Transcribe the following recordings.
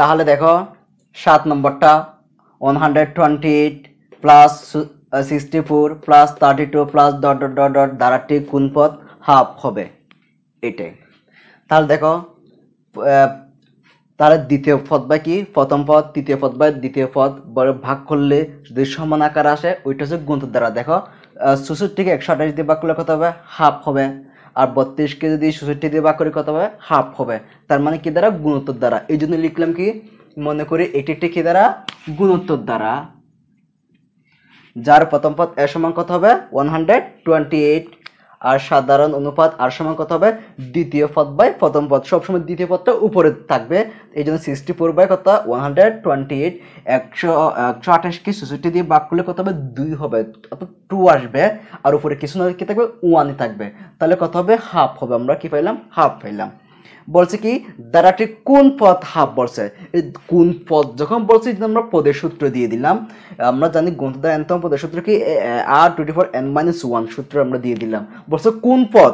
তাহলে দেখো সাত নম্বরটা one hundred twenty eight plus sixty four plus thirty two plus dot dot dot dot দ্বারাটি কোন পথ হাফ হবে এটাই তাহলে দেখো তাহলে দ্বিতীয় পথ বা কি প্রথম পথ তৃতীয় পথ বা দ্বিতীয় পথ বড় ভাগ করলে যদি সমান আকার আসে ওইটা হচ্ছে গুণত দ্বারা দেখো থেকে একশো আঠাশ দিয়ে ভাগ করলে কত হবে হাফ হবে আর বত্রিশকে যদি ষষট্টি দিয়ে ভাগ করি কত হবে হাফ হবে তার মানে কি দ্বারা গুণোত্তর দ্বারা এই জন্য লিখলাম কি মনে করি এটি একটি কি দ্বারা গুণোত্তর দ্বারা যার প্রথম পথ এ সমান কত হবে ওয়ান হান্ড্রেড টোয়েন্টি এইট আর সাধারণ অনুপাত আর সময় কত হবে দ্বিতীয় পদ বাই প্রথম পদ সবসময় দ্বিতীয় পদটা উপরে থাকবে এই জন্য সিক্সটি ফোর বাই কত ওয়ান হান্ড্রেড টোয়েন্টি এইট একশো একশো আঠাশকে ছেষট্টি দিয়ে বাক করলে কত হবে দুই হবে অর্থাৎ টু আসবে আর উপরে কিছু না কি থাকবে ওয়ানই থাকবে তাহলে কত হবে হাফ হবে আমরা কি পাইলাম হাফ পাইলাম বলছে কি দ্বারাটি কোন পথ হাফ বলছে কোন পথ যখন বলছি আমরা পদের সূত্র দিয়ে দিলাম আমরা জানি গ্রন্থদা এনতম পদের সূত্র কি আর twenty four n minus one সূত্র আমরা দিয়ে দিলাম বলছে কোন পথ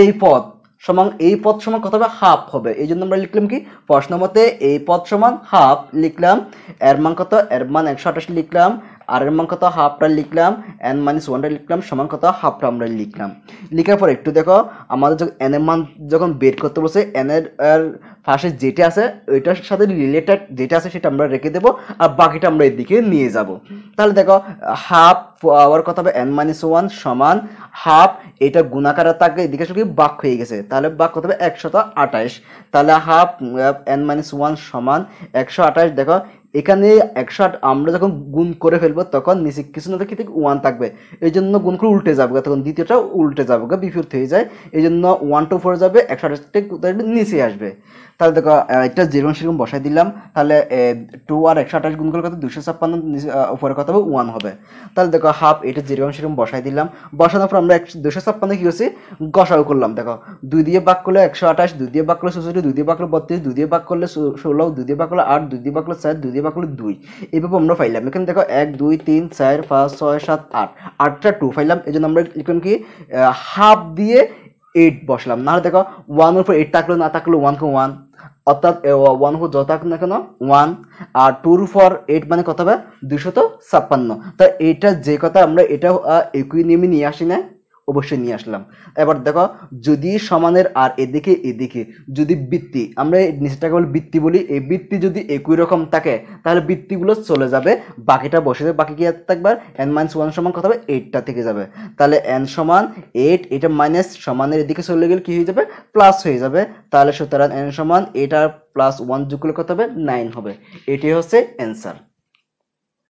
এই পথ সমান এই পথ সমান কত হবে হাফ হবে এই জন্য আমরা লিখলাম কি প্রশ্ন মতে এই পথ সমান হাফ লিখলাম এর মান কত এর মান একশো আঠাশ লিখলাম আর এর মান কত হাফটা লিখলাম এন মাইনাস ওয়ানটা লিখলাম সমান কত হাফটা আমরা লিখলাম লিখার পর একটু দেখো আমাদের যখন এন এর মান যখন বের করতে বসে এন এর ফার্স্টে যেটা আছে ওইটার সাথে রিলেটেড যেটা আছে সেটা আমরা রেখে দেবো আর বাকিটা আমরা এদিকে নিয়ে যাব তাহলে দেখো হাফ পাওয়ার কত হবে এন মাইনাস ওয়ান সমান হাফ এটা গুণাকারে থাকে এদিকে শুধু বাক হয়ে গেছে তাহলে বাক কত হবে একশত আঠাশ তাহলে হাফ এন মাইনাস ওয়ান সমান একশো আঠাশ দেখো এখানে একশো আট আমরা যখন গুণ করে ফেলবো তখন নিচে কিছু না থেকে ওয়ান থাকবে এই জন্য গুণ করে উল্টে যাবে তখন দ্বিতীয়টা উল্টে যাবে বিপরীত হয়ে যায় এই জন্য ওয়ান টু ফোর যাবে একশো আঠাশটা নিচে আসবে তাহলে দেখো এটা যেরকম সেরকম বসাই দিলাম তাহলে টু আর একশো আঠাশ গুণ করলে কথা দুশো ছাপ্পান্ন উপরে কথা হবে ওয়ান হবে তাহলে দেখো হাফ এটা যেরকম সেরকম বসাই দিলাম বসানোর পর আমরা একশো দুশো ছাপ্পান্ন কী করছি গসাও করলাম দেখো দুই দিয়ে বাক করলে একশো আঠাশ দুই দিয়ে বাক করলে চৌষট্টি দুই দিয়ে বাক করলে বত্রিশ দুই দিয়ে বাক করলে ষোলো দুই দিয়ে বাক করলে আট দুই দিয়ে বাক করলে চার দুই দিয়ে বা করলো দুই এইভাবে আমরা পাইলাম এখানে দেখো এক দুই তিন চার পাঁচ ছয় সাত আট আটটা টু পাইলাম এই জন্য আমরা লিখলাম কি হাফ দিয়ে এইট বসলাম নাহলে দেখো ওয়ানের উপর এইট থাকলো না থাকলো ওয়ান কো ওয়ান অর্থাৎ ওয়ান ফোর যত না কেন ওয়ান আর টুর ফর এইট মানে কত হবে দুশত ছাপ্পান্ন তা এটা যে কথা আমরা এটা ইকুইনিমি নিয়ে আসি না অবশ্যই নিয়ে আসলাম এবার দেখো যদি সমানের আর এদিকে এদিকে যদি বৃত্তি আমরা নিচেটাকে বলি বৃত্তি বলি এই বৃত্তি যদি একই রকম থাকে তাহলে বৃত্তিগুলো চলে যাবে বাকিটা বসে যাবে বাকি কি থাকবে এন মাইনাস ওয়ান সমান কথা হবে এইটটা থেকে যাবে তাহলে এন সমান এইট এটা মাইনাস সমানের এদিকে চলে গেলে কি হয়ে যাবে প্লাস হয়ে যাবে তাহলে সুতরাং এন সমান এটা প্লাস ওয়ান যোগ করলে কথা হবে নাইন হবে এটি হচ্ছে অ্যান্সার